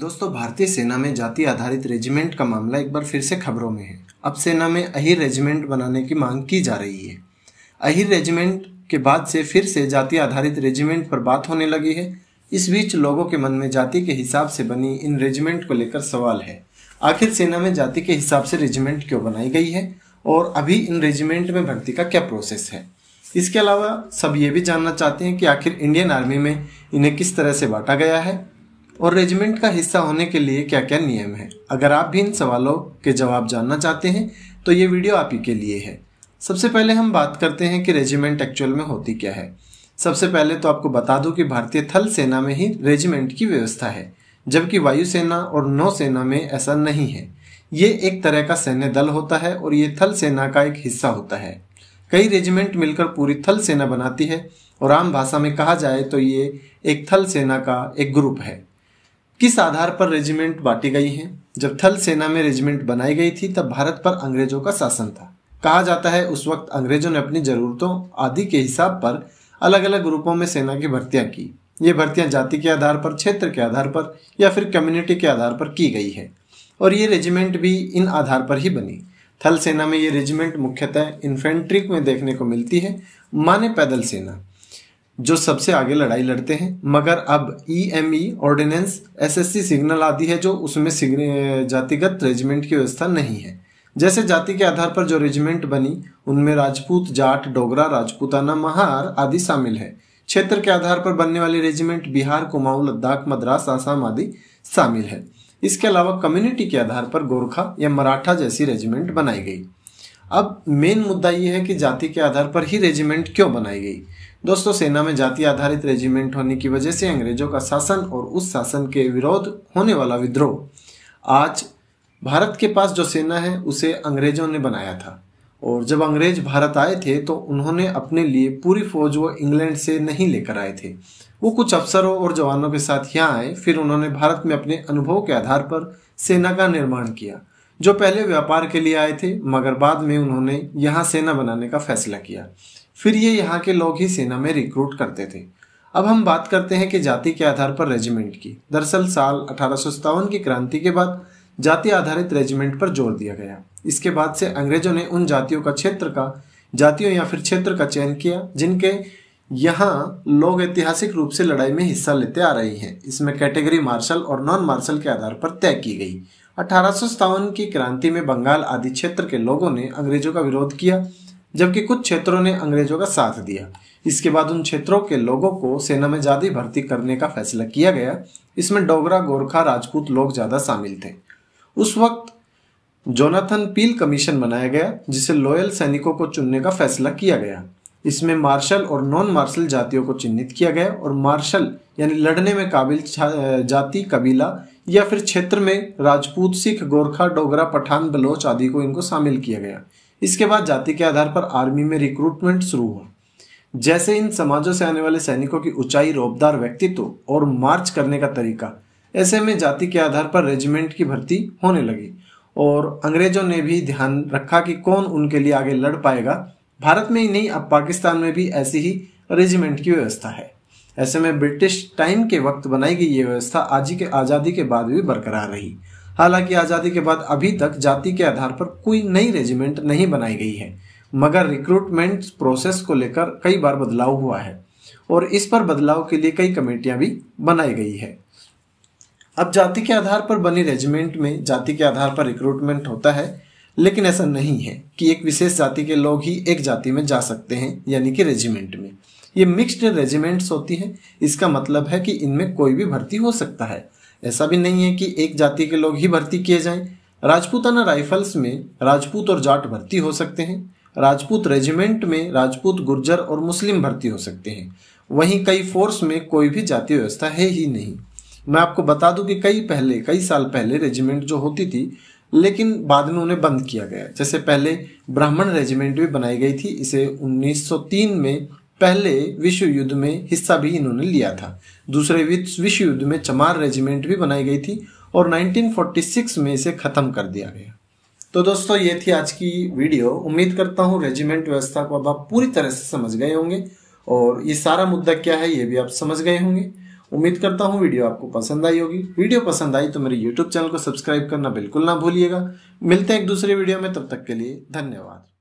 दोस्तों भारतीय सेना में जाति आधारित रेजिमेंट का मामला एक बार फिर से खबरों में है अब सेना में अहिर रेजिमेंट बनाने की मांग की जा रही है अहिर रेजिमेंट के बाद से फिर से जाति आधारित रेजिमेंट पर बात होने लगी है इस बीच लोगों के मन में जाति के हिसाब से बनी इन रेजिमेंट को लेकर सवाल है आखिर सेना में जाति के हिसाब से रेजिमेंट क्यों बनाई गई है और अभी इन रेजिमेंट में भर्ती का क्या प्रोसेस है इसके अलावा सब ये भी जानना चाहते हैं कि आखिर इंडियन आर्मी में इन्हें किस तरह से बांटा गया है और रेजिमेंट का हिस्सा होने के लिए क्या क्या नियम है अगर आप भी इन सवालों के जवाब जानना चाहते हैं तो ये वीडियो आप ही के लिए है सबसे पहले हम बात करते हैं कि रेजिमेंट एक्चुअल में होती क्या है सबसे पहले तो आपको बता दूं कि भारतीय थल सेना में ही रेजिमेंट की व्यवस्था है जबकि वायुसेना और नौसेना में ऐसा नहीं है ये एक तरह का सैन्य दल होता है और ये थल सेना का एक हिस्सा होता है कई रेजिमेंट मिलकर पूरी थल सेना बनाती है और आम भाषा में कहा जाए तो ये एक थल सेना का एक ग्रुप है किस आधार पर रेजिमेंट बांटी गई है जब थल सेना में रेजिमेंट बनाई गई थी तब भारत पर अंग्रेजों का शासन था कहा जाता है उस वक्त अंग्रेजों ने अपनी जरूरतों आदि के हिसाब पर अलग अलग ग्रुपों में सेना की भर्तियां की ये भर्तियां जाति के आधार पर क्षेत्र के आधार पर या फिर कम्युनिटी के आधार पर की गई है और ये रेजिमेंट भी इन आधार पर ही बनी थल सेना में ये रेजिमेंट मुख्यतः इन्फेंट्री में देखने को मिलती है माने पैदल सेना जो सबसे आगे लड़ाई लड़ते हैं मगर अब E M E ordnance S S C signal आदि है जो उसमें जातिगत रेजिमेंट की व्यवस्था नहीं है जैसे जाति के आधार पर जो रेजिमेंट बनी उनमें राजपूत जाट डोगरा राजपूताना महार आदि शामिल है क्षेत्र के आधार पर बनने वाले रेजिमेंट बिहार कुमाऊं लद्दाख मद्रास आसाम आदि शामिल है इसके अलावा कम्युनिटी के आधार पर गोरखा या मराठा जैसी रेजिमेंट बनाई गई अब मेन मुद्दा ये है कि जाति के आधार पर ही रेजिमेंट क्यों बनाई गई दोस्तों सेना में जाति आधारित रेजिमेंट होने की वजह से अंग्रेजों का शासन और उस शासन के विरोध होने वाला विद्रोह आज भारत के पास जो सेना है उसे अंग्रेजों ने बनाया था और जब अंग्रेज भारत आए थे तो उन्होंने अपने लिए पूरी फौज वो इंग्लैंड से नहीं लेकर आए थे वो कुछ अफसरों और जवानों के साथ यहाँ आए फिर उन्होंने भारत में अपने अनुभव के आधार पर सेना का निर्माण किया जो पहले व्यापार के लिए आए थे मगर बाद में उन्होंने यहाँ सेना बनाने का फैसला किया फिर ये यहाँ के लोग ही सेना में रिक्रूट करते थे अब हम बात करते हैं कि जाति के आधार पर रेजिमेंट की दरअसल साल अठारह की क्रांति के बाद जाति आधारित रेजिमेंट पर जोर दिया गया इसके बाद से अंग्रेजों ने उन जातियों का क्षेत्र का जातियों या फिर क्षेत्र का चयन किया जिनके यहाँ लोग ऐतिहासिक रूप से लड़ाई में हिस्सा लेते आ रही हैं इसमें कैटेगरी मार्शल और नॉन मार्शल के आधार पर तय की गई अठारह की क्रांति में बंगाल आदि क्षेत्र के लोगों ने अंग्रेजों का विरोध किया जबकि कुछ क्षेत्रों ने अंग्रेजों का साथ दिया इसके बाद उन क्षेत्रों के लोगों को सेना में ज़्यादा भर्ती करने का फैसला किया गया इसमें डोगरा गोरखा राजपूत लोग ज़्यादा शामिल थे उस वक्त जोनाथन पील कमीशन बनाया गया जिसे लॉयल सैनिकों को चुनने का फैसला किया गया इसमें मार्शल और नॉन मार्शल जातियों को चिन्हित किया गया और मार्शल यानी लड़ने में काबिल जाति कबीला या फिर क्षेत्र में राजपूत सिख गोरखा डोगरा पठान बलोच आदि को इनको शामिल किया गया इसके बाद जाति के आधार पर आर्मी में रिक्रूटमेंट शुरू हुआ जैसे इन समाजों से आने वाले सैनिकों की ऊंचाई रोबदार व्यक्तित्व और मार्च करने का तरीका ऐसे में जाति के आधार पर रेजिमेंट की भर्ती होने लगी और अंग्रेजों ने भी ध्यान रखा कि कौन उनके लिए आगे लड़ पाएगा भारत में ही नहीं अब पाकिस्तान में भी ऐसी ही रेजिमेंट की व्यवस्था है ऐसे में ब्रिटिश टाइम के वक्त बनाई गई ये व्यवस्था आज के आज़ादी के बाद भी बरकरार रही हालांकि आज़ादी के बाद अभी तक जाति के आधार पर कोई नई रेजिमेंट नहीं बनाई गई है मगर रिक्रूटमेंट प्रोसेस को लेकर कई बार बदलाव हुआ है और इस पर बदलाव के लिए कई कमेटियां भी बनाई गई है अब जाति के आधार पर बनी रेजिमेंट में जाति के आधार पर रिक्रूटमेंट होता है लेकिन ऐसा नहीं है कि एक विशेष जाति के लोग ही एक जाति में जा सकते हैं यानी कि रेजिमेंट में ये मिक्स्ड रेजिमेंट्स होती हैं इसका मतलब है कि इनमें कोई भी भर्ती हो सकता है ऐसा भी नहीं है कि एक जाति के लोग ही भर्ती किए जाएं राजपूताना राइफल्स में राजपूत और जाट भर्ती हो सकते हैं राजपूत रेजिमेंट में राजपूत गुर्जर और मुस्लिम भर्ती हो सकते हैं वहीं कई फोर्स में कोई भी जाति व्यवस्था है ही नहीं मैं आपको बता दूं कि कई पहले कई साल पहले रेजिमेंट जो होती थी लेकिन बाद में उन्हें बंद किया गया जैसे पहले ब्राह्मण रेजिमेंट भी बनाई गई थी इसे 1903 में पहले विश्व युद्ध में हिस्सा भी इन्होंने लिया था दूसरे विश्व युद्ध में चमार रेजिमेंट भी बनाई गई थी और 1946 में इसे ख़त्म कर दिया गया तो दोस्तों ये थी आज की वीडियो उम्मीद करता हूँ रेजिमेंट व्यवस्था को अब आप पूरी तरह से समझ गए होंगे और ये सारा मुद्दा क्या है ये भी आप समझ गए होंगे उम्मीद करता हूँ वीडियो आपको पसंद आई होगी वीडियो पसंद आई तो मेरे यूट्यूब चैनल को सब्सक्राइब करना बिल्कुल ना भूलिएगा मिलते हैं एक दूसरे वीडियो में तब तक के लिए धन्यवाद